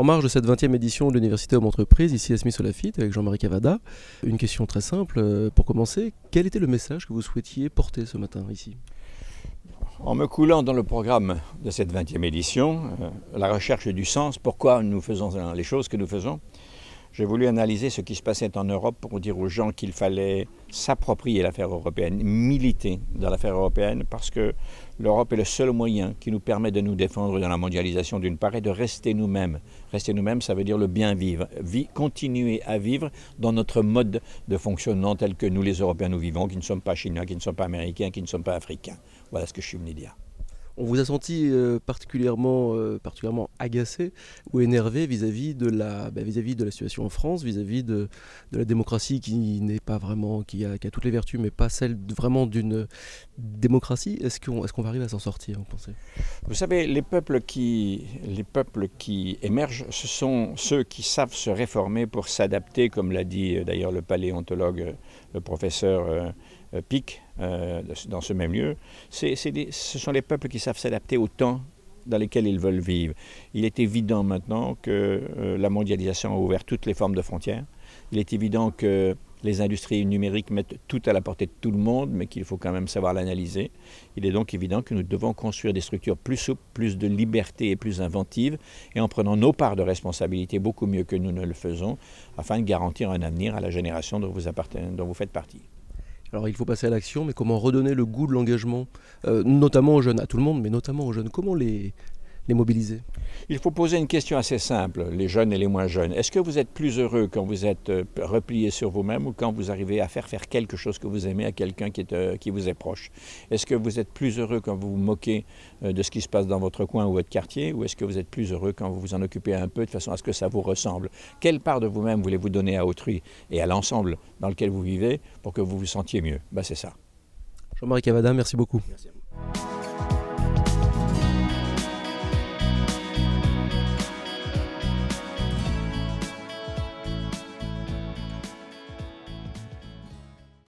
En marge de cette 20e édition de l'Université Homme Entreprise, ici à Smith Solafit avec Jean-Marie Cavada, une question très simple euh, pour commencer. Quel était le message que vous souhaitiez porter ce matin ici En me coulant dans le programme de cette 20e édition, euh, la recherche du sens, pourquoi nous faisons les choses que nous faisons, j'ai voulu analyser ce qui se passait en Europe pour dire aux gens qu'il fallait s'approprier l'affaire européenne, militer dans l'affaire européenne, parce que l'Europe est le seul moyen qui nous permet de nous défendre dans la mondialisation d'une part et de rester nous-mêmes. Rester nous-mêmes, ça veut dire le bien vivre, continuer à vivre dans notre mode de fonctionnement tel que nous les Européens nous vivons, qui ne sommes pas chinois, qui ne sommes pas américains, qui ne sommes pas africains. Voilà ce que je suis venu dire. On vous a senti euh, particulièrement, euh, particulièrement agacé ou énervé vis-à-vis de, la, bah, vis -vis de la situation en France, vis-à-vis de, de, la démocratie qui n'est pas vraiment, qui a, toutes les vertus, mais pas celle vraiment d'une démocratie. Est-ce qu'on est qu'on va arriver à s'en sortir, vous pensez Vous savez, les peuples, qui, les peuples qui émergent, ce sont ceux qui savent se réformer pour s'adapter, comme l'a dit euh, d'ailleurs le paléontologue, le professeur Pic, dans ce même lieu. ce sont les peuples qui savent s'adapter au temps dans lequel ils veulent vivre. Il est évident maintenant que euh, la mondialisation a ouvert toutes les formes de frontières. Il est évident que les industries numériques mettent tout à la portée de tout le monde, mais qu'il faut quand même savoir l'analyser. Il est donc évident que nous devons construire des structures plus souples, plus de liberté et plus inventives, et en prenant nos parts de responsabilité beaucoup mieux que nous ne le faisons, afin de garantir un avenir à la génération dont vous, dont vous faites partie. Alors il faut passer à l'action, mais comment redonner le goût de l'engagement, euh, notamment aux jeunes, à tout le monde, mais notamment aux jeunes Comment les mobiliser il faut poser une question assez simple, les jeunes et les moins jeunes. Est-ce que vous êtes plus heureux quand vous êtes euh, replié sur vous-même ou quand vous arrivez à faire faire quelque chose que vous aimez à quelqu'un qui, euh, vous est proche Est-ce que vous êtes plus heureux quand vous vous moquez euh, de ce qui se passe dans votre coin ou votre quartier ou est-ce que vous êtes plus heureux quand vous vous en occupez un peu de façon à ce que ça vous ressemble Quelle part de vous-même voulez-vous donner à autrui et à l'ensemble dans lequel vous vivez pour que vous vous sentiez mieux ben, C'est ça. Jean-Marie Cavada, merci beaucoup.